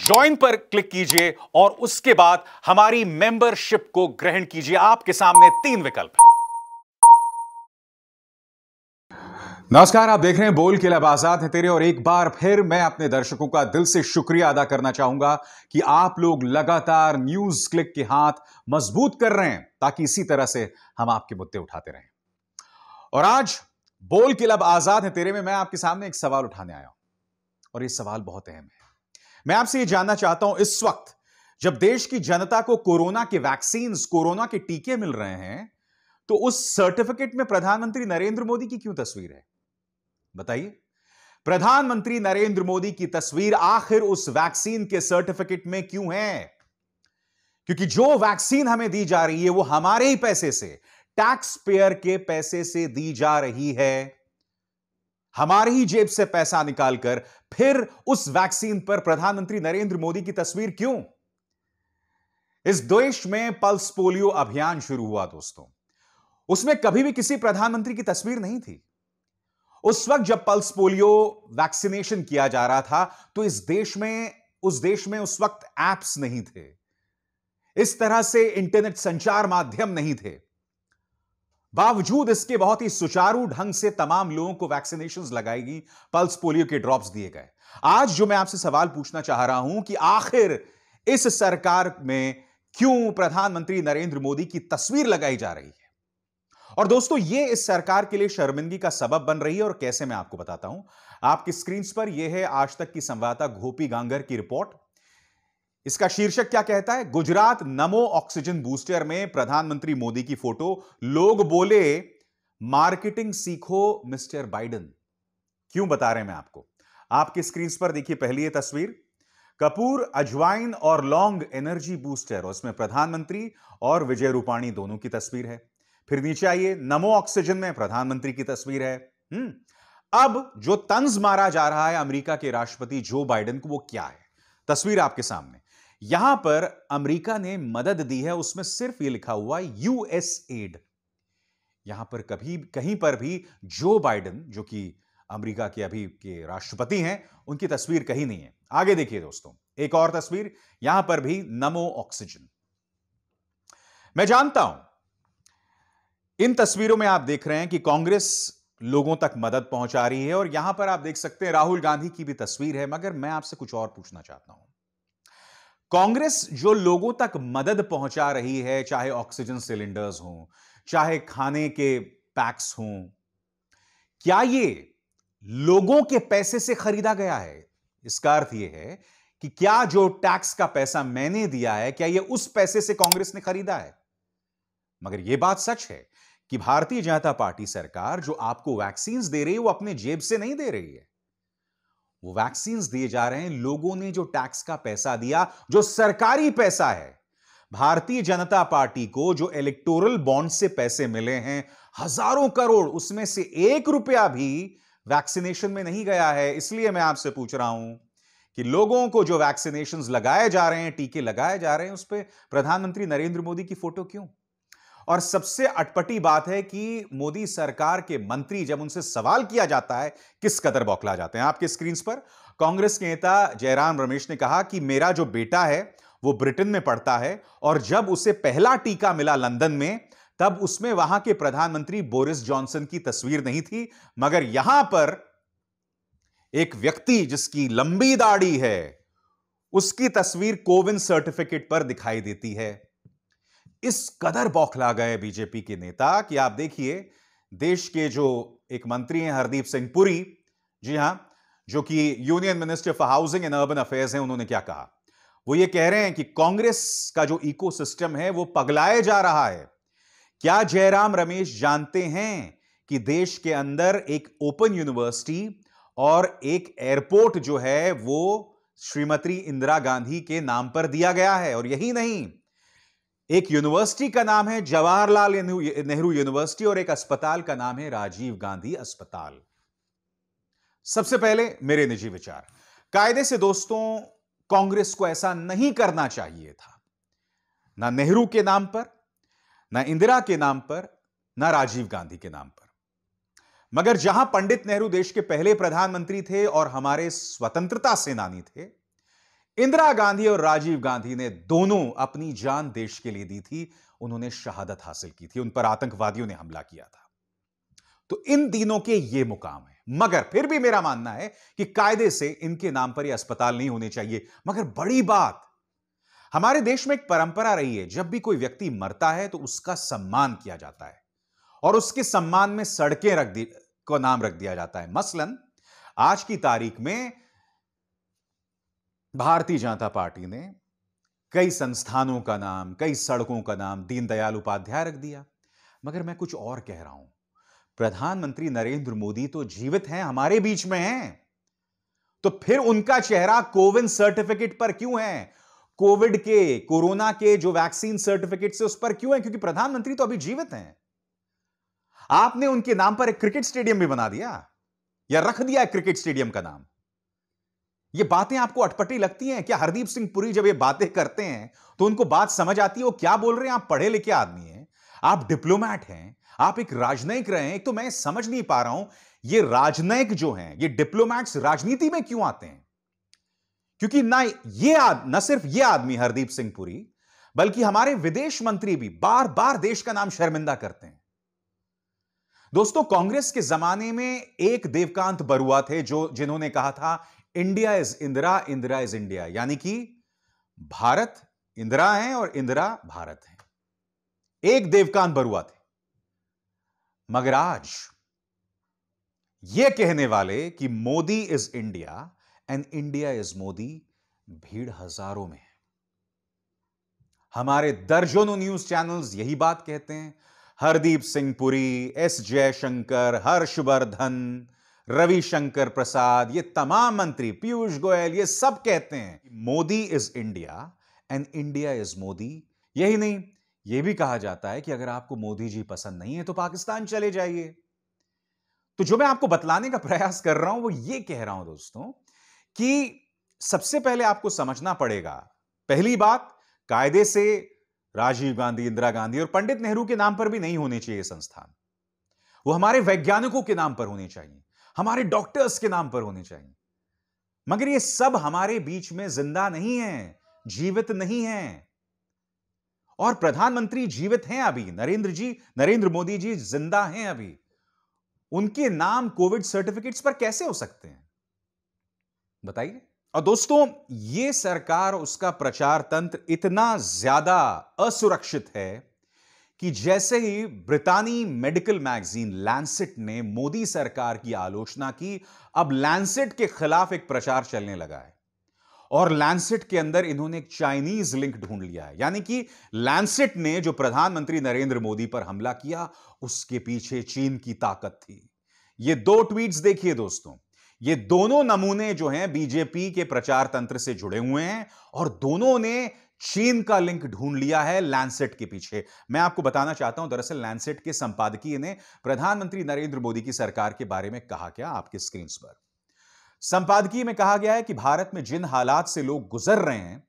Join पर click कीजिए और उसके बाद हमारी मेंबरशिप को ग्रहण कीजिए आपके सामने तीन विकल्प हैं नमस्कार आप देख रहे हैं बोल के लब आजाद है तेरे और एक बार फिर मैं अपने दर्शकों का दिल से शुक्रिया अदा करना चाहूंगा कि आप लोग लगातार न्यूज क्लिक के हाथ मजबूत कर रहे हैं ताकि इसी तरह से हम आपके मुद्दे उठाते रहें और आज बोल के लब आजाद है तेरे में मैं आपके सामने एक सवाल उठाने आया हूं और ये सवाल बहुत अहम है मैं आपसे यह जानना चाहता हूं इस वक्त जब देश की जनता को कोरोना के वैक्सीन कोरोना के टीके मिल रहे हैं तो उस सर्टिफिकेट में प्रधानमंत्री नरेंद्र मोदी की क्यों तस्वीर है बताइए प्रधानमंत्री नरेंद्र मोदी की तस्वीर आखिर उस वैक्सीन के सर्टिफिकेट में क्यों है क्योंकि जो वैक्सीन हमें दी जा रही है वो हमारे ही पैसे से टैक्स पेयर के पैसे से दी जा रही है हमारी ही जेब से पैसा निकालकर फिर उस वैक्सीन पर प्रधानमंत्री नरेंद्र मोदी की तस्वीर क्यों इस देश में पल्स पोलियो अभियान शुरू हुआ दोस्तों उसमें कभी भी किसी प्रधानमंत्री की तस्वीर नहीं थी उस वक्त जब पल्स पोलियो वैक्सीनेशन किया जा रहा था तो इस देश में उस देश में उस वक्त एप्स नहीं थे इस तरह से इंटरनेट संचार माध्यम नहीं थे बावजूद इसके बहुत ही सुचारू ढंग से तमाम लोगों को वैक्सीनेशन लगाएगी पल्स पोलियो के ड्रॉप्स दिए गए आज जो मैं आपसे सवाल पूछना चाह रहा हूं कि आखिर इस सरकार में क्यों प्रधानमंत्री नरेंद्र मोदी की तस्वीर लगाई जा रही है और दोस्तों ये इस सरकार के लिए शर्मिंदगी का सबब बन रही है और कैसे मैं आपको बताता हूं आपकी स्क्रीन पर यह है आज तक की संवाददाता गोपी गांगर की रिपोर्ट इसका शीर्षक क्या कहता है गुजरात नमो ऑक्सीजन बूस्टर में प्रधानमंत्री मोदी की फोटो लोग बोले मार्केटिंग सीखो मिस्टर बाइडन क्यों बता रहे हैं मैं आपको आपकी स्क्रीन पर देखिए पहली तस्वीर कपूर अजवाइन और लॉन्ग एनर्जी बूस्टर उसमें प्रधानमंत्री और विजय रूपाणी दोनों की तस्वीर है फिर नीचे आइए नमो ऑक्सीजन में प्रधानमंत्री की तस्वीर है हम्म अब जो तंज मारा जा रहा है अमेरिका के राष्ट्रपति जो बाइडेन को वो क्या है तस्वीर आपके सामने यहां पर अमेरिका ने मदद दी है उसमें सिर्फ ये लिखा हुआ यूएस एड यहां पर कभी कहीं पर भी जो बाइडन जो कि अमेरिका के अभी के राष्ट्रपति हैं उनकी तस्वीर कहीं नहीं है आगे देखिए दोस्तों एक और तस्वीर यहां पर भी नमो ऑक्सीजन मैं जानता हूं इन तस्वीरों में आप देख रहे हैं कि कांग्रेस लोगों तक मदद पहुंचा रही है और यहां पर आप देख सकते हैं राहुल गांधी की भी तस्वीर है मगर मैं आपसे कुछ और पूछना चाहता हूं कांग्रेस जो लोगों तक मदद पहुंचा रही है चाहे ऑक्सीजन सिलेंडर्स हों चाहे खाने के पैक्स हों क्या ये लोगों के पैसे से खरीदा गया है इसका अर्थ यह है कि क्या जो टैक्स का पैसा मैंने दिया है क्या यह उस पैसे से कांग्रेस ने खरीदा है मगर यह बात सच है कि भारतीय जनता पार्टी सरकार जो आपको वैक्सीन दे रही है वो अपने जेब से नहीं दे रही है वो वैक्सीन दिए जा रहे हैं लोगों ने जो टैक्स का पैसा दिया जो सरकारी पैसा है भारतीय जनता पार्टी को जो इलेक्टोरल बॉन्ड से पैसे मिले हैं हजारों करोड़ उसमें से एक रुपया भी वैक्सीनेशन में नहीं गया है इसलिए मैं आपसे पूछ रहा हूं कि लोगों को जो वैक्सीनेशन लगाए जा रहे हैं टीके लगाए जा रहे हैं उस पर प्रधानमंत्री नरेंद्र मोदी की फोटो क्यों और सबसे अटपटी बात है कि मोदी सरकार के मंत्री जब उनसे सवाल किया जाता है किस कदर बौखला जाते हैं आपके स्क्रीन पर कांग्रेस के नेता जयराम रमेश ने कहा कि मेरा जो बेटा है वो ब्रिटेन में पढ़ता है और जब उसे पहला टीका मिला लंदन में तब उसमें वहां के प्रधानमंत्री बोरिस जॉनसन की तस्वीर नहीं थी मगर यहां पर एक व्यक्ति जिसकी लंबी दाढ़ी है उसकी तस्वीर कोविन सर्टिफिकेट पर दिखाई देती है इस कदर बौखला गए बीजेपी के नेता कि आप देखिए देश के जो एक मंत्री हैं हरदीप सिंह पुरी जी हां जो कि union minister for housing and urban affairs हैं उन्होंने क्या कहा वो ये कह रहे हैं कि कांग्रेस का जो इकोसिस्टम है वो पगलाए जा रहा है क्या जयराम रमेश जानते हैं कि देश के अंदर एक ओपन यूनिवर्सिटी और एक एयरपोर्ट जो है वो श्रीमती इंदिरा गांधी के नाम पर दिया गया है और यही नहीं एक यूनिवर्सिटी का नाम है जवाहरलाल नेहरू यूनिवर्सिटी और एक अस्पताल का नाम है राजीव गांधी अस्पताल सबसे पहले मेरे निजी विचार कायदे से दोस्तों कांग्रेस को ऐसा नहीं करना चाहिए था ना नेहरू के नाम पर ना इंदिरा के नाम पर ना राजीव गांधी के नाम पर मगर जहां पंडित नेहरू देश के पहले प्रधानमंत्री थे और हमारे स्वतंत्रता सेनानी थे इंदिरा गांधी और राजीव गांधी ने दोनों अपनी जान देश के लिए दी थी उन्होंने शहादत हासिल की थी उन पर आतंकवादियों ने हमला किया था तो इन दिनों के ये मुकाम है मगर फिर भी मेरा मानना है कि कायदे से इनके नाम पर यह अस्पताल नहीं होने चाहिए मगर बड़ी बात हमारे देश में एक परंपरा रही है जब भी कोई व्यक्ति मरता है तो उसका सम्मान किया जाता है और उसके सम्मान में सड़कें रख दी को नाम रख दिया जाता है मसलन आज की तारीख में भारतीय जनता पार्टी ने कई संस्थानों का नाम कई सड़कों का नाम दीनदयाल उपाध्याय रख दिया मगर मैं कुछ और कह रहा हूं प्रधानमंत्री नरेंद्र मोदी तो जीवित हैं हमारे बीच में हैं तो फिर उनका चेहरा कोविन सर्टिफिकेट पर क्यों है कोविड के कोरोना के जो वैक्सीन सर्टिफिकेट से उस पर क्यों है क्योंकि प्रधानमंत्री तो अभी जीवित हैं आपने उनके नाम पर एक क्रिकेट स्टेडियम भी बना दिया या रख दिया क्रिकेट स्टेडियम का नाम ये बातें आपको अटपटी लगती हैं क्या हरदीप सिंह पुरी जब ये बातें करते हैं तो उनको बात समझ आती है वो क्या बोल रहे हैं आप पढ़े लिखे आदमी हैं आप डिप्लोमैट हैं आप एक राजनयिक रहे हैं एक तो मैं समझ नहीं पा रहा हूं ये राजनयिक जो हैं ये डिप्लोमैट्स राजनीति में क्यों आते हैं क्योंकि ना ये न सिर्फ ये आदमी हरदीप सिंह पुरी बल्कि हमारे विदेश मंत्री भी बार बार देश का नाम शर्मिंदा करते हैं दोस्तों कांग्रेस के जमाने में एक देवकांत बरुआ थे जो जिन्होंने कहा था India is Indira Indira is India यानी कि भारत इंदिरा है और इंदिरा भारत है एक देवकान बरुआ थे मगर आज यह कहने वाले कि Modi is India and India is Modi भीड़ हजारों में है हमारे दर्जनों न्यूज चैनल्स यही बात कहते हैं हरदीप सिंह पुरी एस जयशंकर हर्षवर्धन रविशंकर प्रसाद ये तमाम मंत्री पीयूष गोयल ये सब कहते हैं Modi is India and India is Modi यही नहीं ये भी कहा जाता है कि अगर आपको मोदी जी पसंद नहीं है तो पाकिस्तान चले जाइए तो जो मैं आपको बतलाने का प्रयास कर रहा हूं वो ये कह रहा हूं दोस्तों कि सबसे पहले आपको समझना पड़ेगा पहली बात कायदे से राजीव गांधी इंदिरा गांधी और पंडित नेहरू के नाम पर भी नहीं होने चाहिए संस्थान वो हमारे वैज्ञानिकों के नाम पर होने चाहिए हमारे डॉक्टर्स के नाम पर होने चाहिए मगर ये सब हमारे बीच में जिंदा नहीं है जीवित नहीं है और प्रधानमंत्री जीवित हैं अभी नरेंद्र जी नरेंद्र मोदी जी जिंदा हैं अभी उनके नाम कोविड सर्टिफिकेट्स पर कैसे हो सकते हैं बताइए और दोस्तों ये सरकार उसका प्रचार तंत्र इतना ज्यादा असुरक्षित है कि जैसे ही ब्रितानी मेडिकल मैगजीन लैंसेट ने मोदी सरकार की आलोचना की अब लैंसेट के खिलाफ एक प्रचार चलने लगा है और लैंसेट के अंदर इन्होंने एक चाइनीज लिंक ढूंढ लिया है यानी कि लैंसेट ने जो प्रधानमंत्री नरेंद्र मोदी पर हमला किया उसके पीछे चीन की ताकत थी ये दो ट्वीट्स देखिए दोस्तों ये दोनों नमूने जो हैं बीजेपी के प्रचार तंत्र से जुड़े हुए हैं और दोनों ने चीन का लिंक ढूंढ लिया है लैंसेट के पीछे मैं आपको बताना चाहता हूं दरअसल लैंसेट के संपादकीय ने प्रधानमंत्री नरेंद्र मोदी की सरकार के बारे में कहा क्या आपके स्क्रीन पर संपादकीय में कहा गया है कि भारत में जिन हालात से लोग गुजर रहे हैं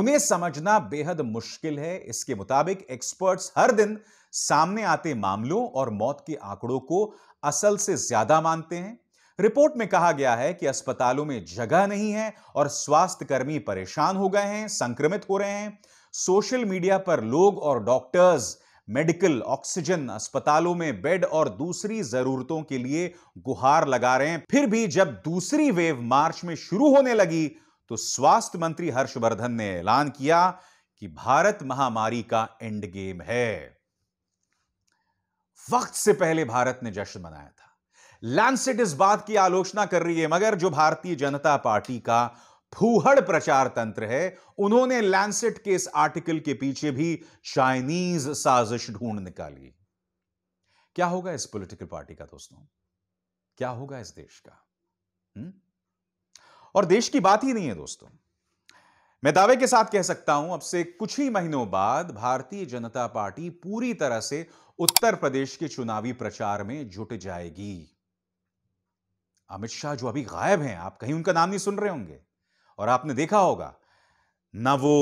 उन्हें समझना बेहद मुश्किल है इसके मुताबिक एक्सपर्ट्स हर दिन सामने आते मामलों और मौत के आंकड़ों को असल से ज्यादा मानते हैं रिपोर्ट में कहा गया है कि अस्पतालों में जगह नहीं है और स्वास्थ्यकर्मी परेशान हो गए हैं संक्रमित हो रहे हैं सोशल मीडिया पर लोग और डॉक्टर्स मेडिकल ऑक्सीजन अस्पतालों में बेड और दूसरी जरूरतों के लिए गुहार लगा रहे हैं फिर भी जब दूसरी वेव मार्च में शुरू होने लगी तो स्वास्थ्य मंत्री हर्षवर्धन ने ऐलान किया कि भारत महामारी का एंड गेम है वक्त से पहले भारत ने जश्न मनाया था लैंसेट इस बात की आलोचना कर रही है मगर जो भारतीय जनता पार्टी का फूहड़ प्रचार तंत्र है उन्होंने लैंसेट के इस आर्टिकल के पीछे भी चाइनीज साजिश ढूंढ निकाली क्या होगा इस पॉलिटिकल पार्टी का दोस्तों क्या होगा इस देश का हुँ? हम्म? और देश की बात ही नहीं है दोस्तों मैं दावे के साथ कह सकता हूं अब से कुछ ही महीनों बाद भारतीय जनता पार्टी पूरी तरह से उत्तर प्रदेश के चुनावी प्रचार में जुट जाएगी अमित शाह जो अभी गायब हैं आप कहीं उनका नाम नहीं सुन रहे होंगे और आपने देखा होगा ना वो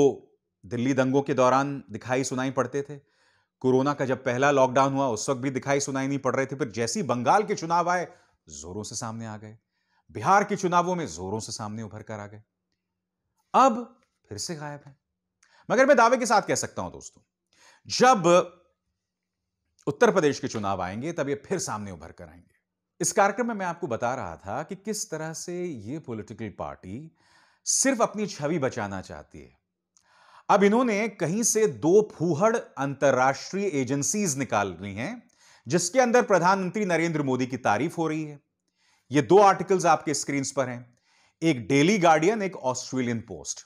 दिल्ली दंगों के दौरान दिखाई सुनाई पड़ते थे कोरोना का जब पहला लॉकडाउन हुआ उस वक्त भी दिखाई सुनाई नहीं पड़ रहे थे फिर जैसे ही बंगाल के चुनाव आए जोरों से सामने आ गए बिहार के चुनावों में जोरों से सामने उभर कर आ गए अब फिर से गायब है मगर मैं दावे के साथ कह सकता हूं दोस्तों जब उत्तर प्रदेश के चुनाव आएंगे तब ये फिर सामने उभर कर आएंगे इस कार्यक्रम में मैं आपको बता रहा था कि किस तरह से ये पॉलिटिकल पार्टी सिर्फ अपनी छवि बचाना चाहती है अब इन्होंने कहीं से दो फूहड़ अंतर्राष्ट्रीय एजेंसीज निकाल ली हैं जिसके अंदर प्रधानमंत्री नरेंद्र मोदी की तारीफ हो रही है ये दो आर्टिकल्स आपके स्क्रीन पर हैं एक डेली गार्डियन एक ऑस्ट्रेलियन पोस्ट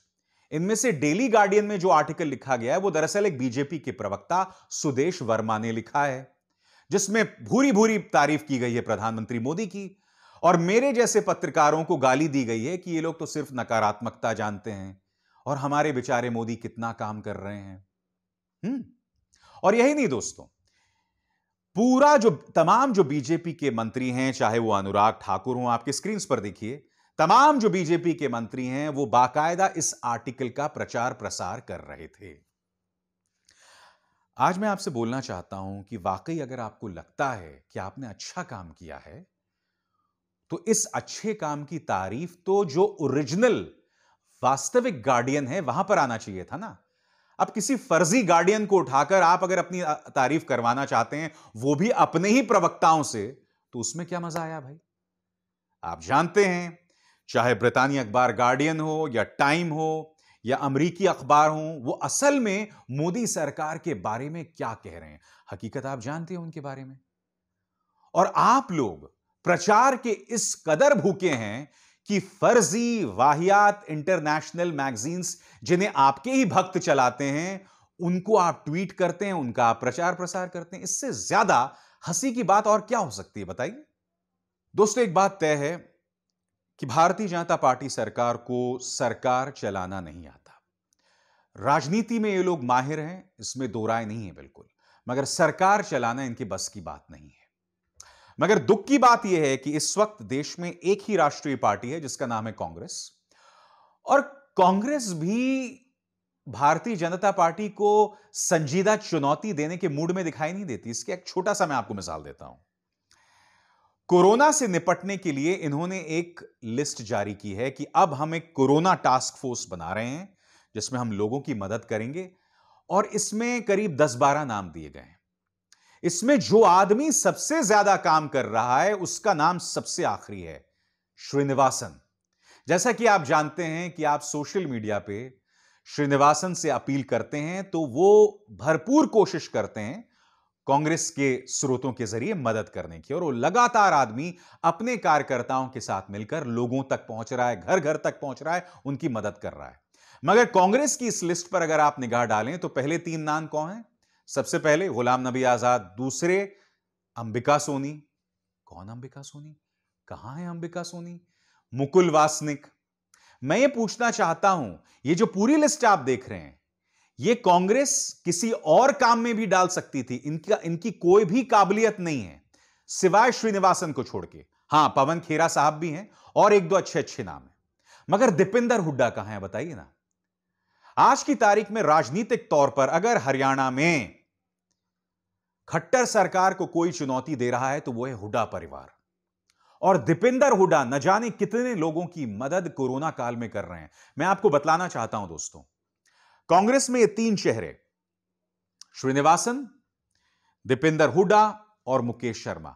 इनमें से डेली गार्डियन में जो आर्टिकल लिखा गया है वो दरअसल एक बीजेपी के प्रवक्ता सुदेश वर्मा ने लिखा है जिसमें भूरी भूरी तारीफ की गई है प्रधानमंत्री मोदी की और मेरे जैसे पत्रकारों को गाली दी गई है कि ये लोग तो सिर्फ नकारात्मकता जानते हैं और हमारे बेचारे मोदी कितना काम कर रहे हैं हम्म और यही नहीं दोस्तों पूरा जो तमाम जो बीजेपी के मंत्री हैं चाहे वो अनुराग ठाकुर हों आपके स्क्रीन पर देखिए तमाम जो बीजेपी के मंत्री हैं वो बाकायदा इस आर्टिकल का प्रचार प्रसार कर रहे थे आज मैं आपसे बोलना चाहता हूं कि वाकई अगर आपको लगता है कि आपने अच्छा काम किया है तो इस अच्छे काम की तारीफ तो जो ओरिजिनल वास्तविक गार्डियन है वहां पर आना चाहिए था ना अब किसी फर्जी गार्डियन को उठाकर आप अगर अपनी तारीफ करवाना चाहते हैं वो भी अपने ही प्रवक्ताओं से तो उसमें क्या मजा आया भाई आप जानते हैं चाहे ब्रितानिया अखबार गार्डियन हो या टाइम हो या अमरीकी अखबार हों वो असल में मोदी सरकार के बारे में क्या कह रहे हैं हकीकत आप जानते हैं उनके बारे में और आप लोग प्रचार के इस कदर भूखे हैं कि फर्जी वाहियात इंटरनेशनल मैगजीन्स जिन्हें आपके ही भक्त चलाते हैं उनको आप ट्वीट करते हैं उनका आप प्रचार प्रसार करते हैं इससे ज्यादा हंसी की बात और क्या हो सकती है बताइए दोस्तों एक बात तय है कि भारतीय जनता पार्टी सरकार को सरकार चलाना नहीं आता राजनीति में ये लोग माहिर हैं इसमें दो राय नहीं है बिल्कुल मगर सरकार चलाना इनकी बस की बात नहीं है मगर दुख की बात यह है कि इस वक्त देश में एक ही राष्ट्रीय पार्टी है जिसका नाम है कांग्रेस और कांग्रेस भी भारतीय जनता पार्टी को संजीदा चुनौती देने के मूड में दिखाई नहीं देती इसके एक छोटा सा मैं आपको मिसाल देता हूं कोरोना से निपटने के लिए इन्होंने एक लिस्ट जारी की है कि अब हम एक कोरोना टास्क फोर्स बना रहे हैं जिसमें हम लोगों की मदद करेंगे और इसमें करीब 10-12 नाम दिए गए हैं इसमें जो आदमी सबसे ज्यादा काम कर रहा है उसका नाम सबसे आखिरी है श्रीनिवासन जैसा कि आप जानते हैं कि आप सोशल मीडिया पे श्रीनिवासन से अपील करते हैं तो वो भरपूर कोशिश करते हैं कांग्रेस के स्रोतों के जरिए मदद करने की और वो लगातार आदमी अपने कार्यकर्ताओं के साथ मिलकर लोगों तक पहुंच रहा है घर घर तक पहुंच रहा है उनकी मदद कर रहा है मगर कांग्रेस की इस लिस्ट पर अगर आप निगाह डालें तो पहले तीन नाम कौन है सबसे पहले गुलाम नबी आजाद दूसरे अंबिका सोनी कौन अंबिका सोनी कहां है अंबिका सोनी मुकुल वासनिक मैं ये पूछना चाहता हूं ये जो पूरी लिस्ट आप देख रहे हैं ये कांग्रेस किसी और काम में भी डाल सकती थी इनका इनकी कोई भी काबिलियत नहीं है सिवाय श्रीनिवासन को छोड़ के हां पवन खेरा साहब भी हैं और एक दो अच्छे अच्छे नाम हैं मगर दीपेंदर हुड्डा कहां है बताइए ना आज की तारीख में राजनीतिक तौर पर अगर हरियाणा में खट्टर सरकार को कोई चुनौती दे रहा है तो वो है हुडा परिवार और दीपेंदर हुडा न जाने कितने लोगों की मदद कोरोना काल में कर रहे हैं मैं आपको बतलाना चाहता हूं दोस्तों कांग्रेस में ये तीन चेहरे श्रीनिवासन दीपेंदर हुडा और मुकेश शर्मा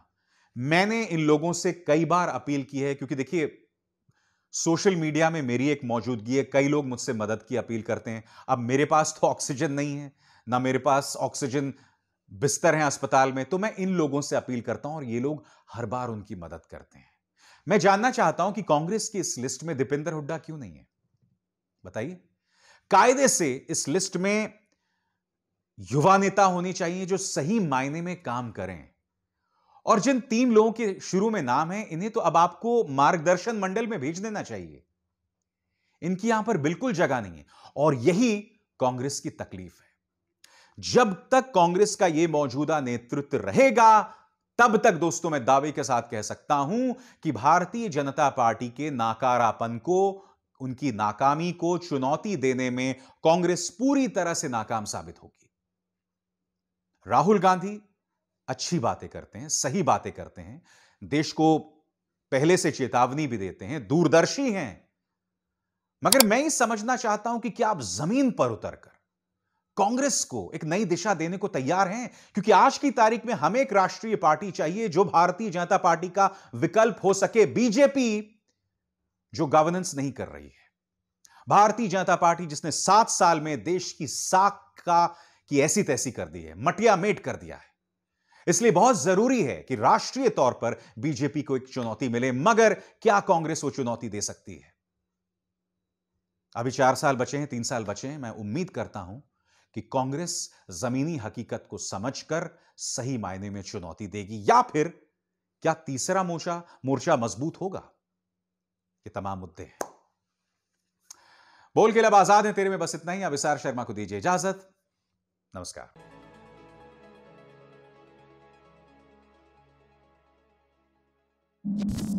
मैंने इन लोगों से कई बार अपील की है क्योंकि देखिए सोशल मीडिया में मेरी एक मौजूदगी है कई लोग मुझसे मदद की अपील करते हैं अब मेरे पास तो ऑक्सीजन नहीं है ना मेरे पास ऑक्सीजन बिस्तर है अस्पताल में तो मैं इन लोगों से अपील करता हूं और ये लोग हर बार उनकी मदद करते हैं मैं जानना चाहता हूं कि कांग्रेस की इस लिस्ट में दीपेंद्र हुड्डा क्यों नहीं है बताइए कायदे से इस लिस्ट में युवा नेता होने चाहिए जो सही मायने में काम करें और जिन तीन लोगों के शुरू में नाम है इन्हें तो अब आपको मार्गदर्शन मंडल में भेज देना चाहिए इनकी यहां पर बिल्कुल जगह नहीं है और यही कांग्रेस की तकलीफ है जब तक कांग्रेस का यह मौजूदा नेतृत्व रहेगा तब तक दोस्तों मैं दावे के साथ कह सकता हूं कि भारतीय जनता पार्टी के नाकारापन को उनकी नाकामी को चुनौती देने में कांग्रेस पूरी तरह से नाकाम साबित होगी राहुल गांधी अच्छी बातें करते हैं सही बातें करते हैं देश को पहले से चेतावनी भी देते हैं दूरदर्शी हैं मगर मैं ये समझना चाहता हूं कि क्या आप जमीन पर उतरकर कांग्रेस को एक नई दिशा देने को तैयार हैं क्योंकि आज की तारीख में हमें एक राष्ट्रीय पार्टी चाहिए जो भारतीय जनता पार्टी का विकल्प हो सके बीजेपी जो गवर्नेंस नहीं कर रही है भारतीय जनता पार्टी जिसने सात साल में देश की साख का की ऐसी तैसी कर दी है मटिया मेट कर दिया है इसलिए बहुत जरूरी है कि राष्ट्रीय तौर पर बीजेपी को एक चुनौती मिले मगर क्या कांग्रेस वो चुनौती दे सकती है अभी चार साल बचे हैं तीन साल बचे हैं मैं उम्मीद करता हूं कि कांग्रेस जमीनी हकीकत को समझकर सही मायने में चुनौती देगी या फिर क्या तीसरा मोर्चा मोर्चा मजबूत होगा के तमाम मुद्दे हैं बोल के लब आजाद हैं तेरे में बस इतना ही अब शर्मा को दीजिए इजाजत नमस्कार you